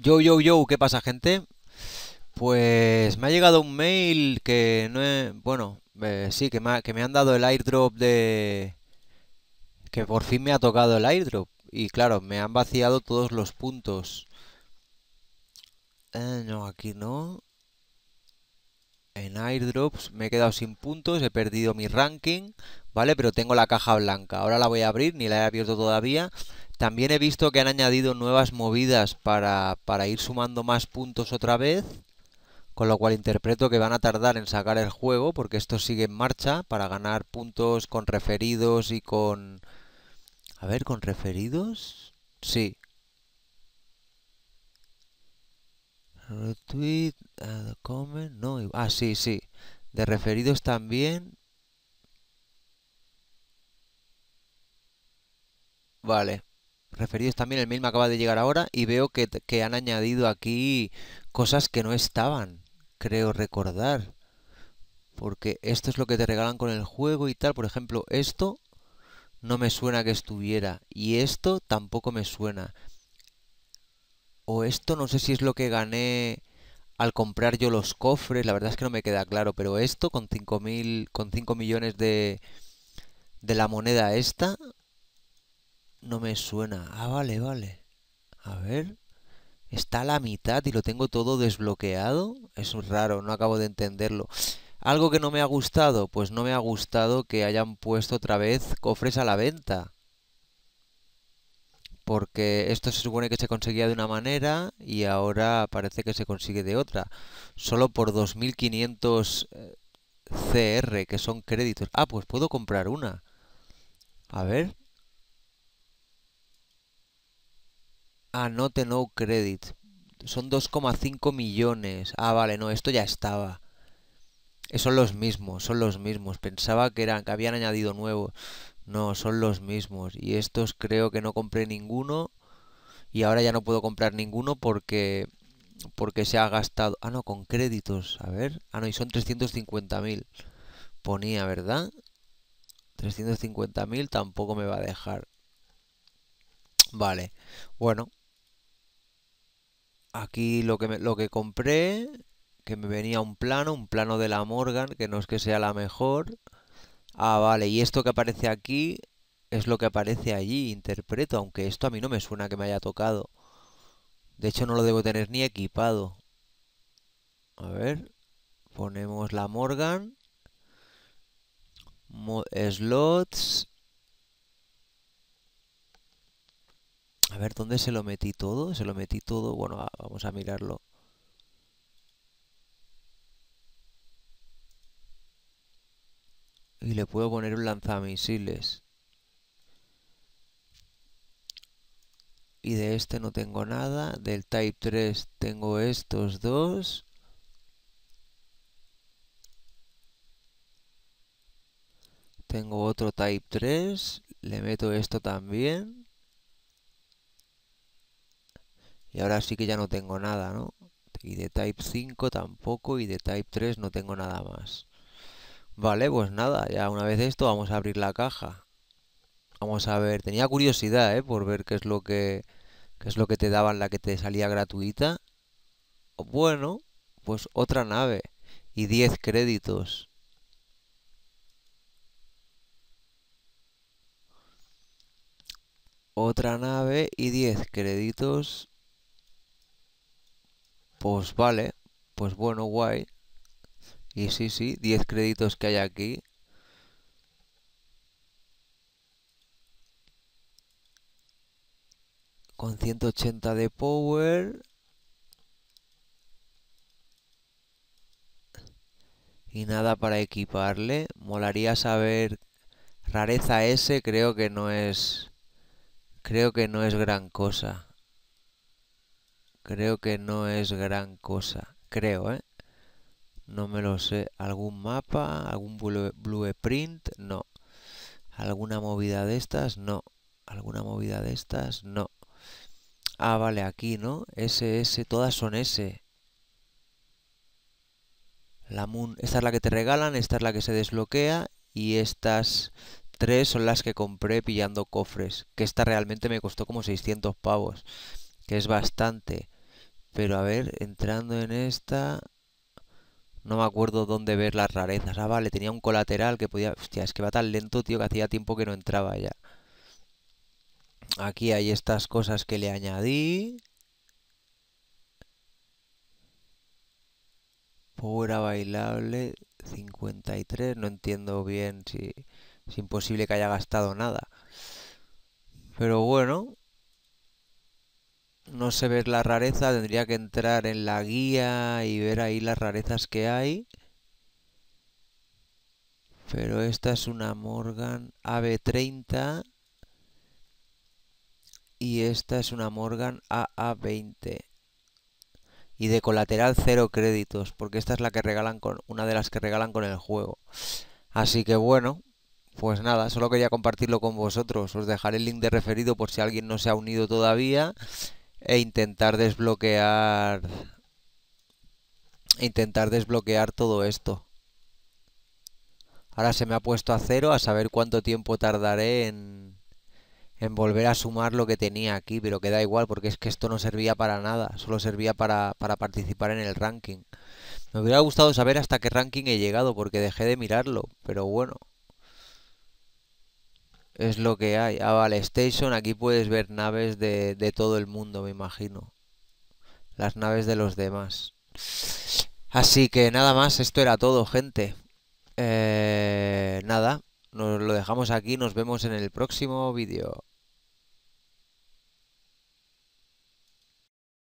Yo, yo, yo, ¿qué pasa, gente? Pues me ha llegado un mail que no es Bueno, eh, sí, que me, que me han dado el airdrop de... Que por fin me ha tocado el airdrop. Y claro, me han vaciado todos los puntos. Eh, no, aquí no. En airdrops me he quedado sin puntos, he perdido mi ranking, ¿vale? Pero tengo la caja blanca. Ahora la voy a abrir, ni la he abierto todavía. También he visto que han añadido nuevas movidas para, para ir sumando más puntos otra vez, con lo cual interpreto que van a tardar en sacar el juego, porque esto sigue en marcha, para ganar puntos con referidos y con... A ver, con referidos... Sí. Retweet, comment, no... Ah, sí, sí. De referidos también, Vale referidos también. El mail me acaba de llegar ahora y veo que, han añadido aquí cosas que no estaban, creo recordar. Porque esto es lo que te regalan con el juego y tal. Por ejemplo, esto no me suena que estuviera. Y esto tampoco me suena. O esto no sé si es lo que gané al comprar yo los cofres, la verdad es que no me queda claro, pero esto con 5 con 5 millones de, de la moneda esta, no me suena. Ah, vale, vale. A ver. Está a la mitad y lo tengo todo desbloqueado. Es raro, no acabo de entenderlo. Algo que no me ha gustado, pues no me ha gustado que hayan puesto otra vez cofres a la venta. Porque esto se supone que se conseguía de una manera y ahora parece que se consigue de otra. Solo por 2500 eh, CR, que son créditos. Ah, pues puedo comprar una. A ver, Ah, no credit. Son 2,5 millones. Ah, vale, no, esto ya estaba. Eh, son los mismos, son los mismos. Pensaba que eran, que habían añadido nuevos. No, son los mismos. Y estos creo que no compré ninguno. Y ahora ya no puedo comprar ninguno porque porque se ha gastado. Ah, no, con créditos. A ver. Ah, no, y son 350.000. Ponía, ¿verdad? 350.000 tampoco me va a dejar. Vale. Bueno, Aquí lo que, lo que compré, que me venía un plano, un plano de la Morgan, que no es que sea la mejor. Ah, vale, y esto que aparece aquí es lo que aparece allí, interpreto, aunque esto a mí no me suena que me haya tocado. De hecho no lo debo tener ni equipado. A ver, ponemos la Morgan. slots. A ver, ¿dónde se lo metí todo? Se lo metí todo. Bueno, vamos a mirarlo. Y le puedo poner un lanzamisiles. Y de este no tengo nada. Del Type 3 tengo estos dos. Tengo otro Type 3. Le meto esto también. Y ahora sí que ya no tengo nada, ¿no? Y de Type 5 tampoco y de Type 3 no tengo nada más. Vale, pues nada, ya una vez esto vamos a abrir la caja. Vamos a ver, tenía curiosidad, ¿eh? Por ver qué es lo que, qué es lo que te daban la que te salía gratuita. Bueno, pues otra nave y 10 créditos. Otra nave y 10 créditos. Pues vale, pues bueno, guay. Y sí, sí, 10 créditos que hay aquí. Con 180 de power. Y nada para equiparle. Molaría saber... Rareza ese, creo que no es... Creo que no es gran cosa. Creo que no es gran cosa. Creo, ¿eh? No me lo sé. ¿Algún mapa? ¿Algún blueprint? No. ¿Alguna movida de estas? No. ¿Alguna movida de estas? No. Ah, vale, aquí, ¿no? ese, todas son S. La Moon, esta es la que te regalan, esta es la que se desbloquea y estas tres son las que compré pillando cofres, que esta realmente me costó como 600 pavos que es bastante. Pero a ver, entrando en esta... No me acuerdo dónde ver las rarezas. Ah, vale, tenía un colateral que podía... Hostia, es que va tan lento, tío, que hacía tiempo que no entraba ya. Aquí hay estas cosas que le añadí. Pura bailable 53. No entiendo bien si es imposible que haya gastado nada. Pero bueno, no sé ver la rareza, tendría que entrar en la guía y ver ahí las rarezas que hay. Pero esta es una Morgan AB30 y esta es una Morgan AA20. Y de colateral cero créditos, porque esta es la que regalan con una de las que regalan con el juego. Así que bueno, pues nada, solo quería compartirlo con vosotros. Os dejaré el link de referido por si alguien no se ha unido todavía e intentar desbloquear intentar desbloquear todo esto. Ahora se me ha puesto a cero a saber cuánto tiempo tardaré en, en volver a sumar lo que tenía aquí, pero que da igual porque es que esto no servía para nada, solo servía para, para participar en el ranking. Me hubiera gustado saber hasta qué ranking he llegado porque dejé de mirarlo, pero bueno. Es lo que hay. Ah, vale, Station, aquí puedes ver naves de, todo el mundo, me imagino. Las naves de los demás. Así que nada más, esto era todo, gente. Eh, nada, nos lo dejamos aquí, nos vemos en el próximo vídeo.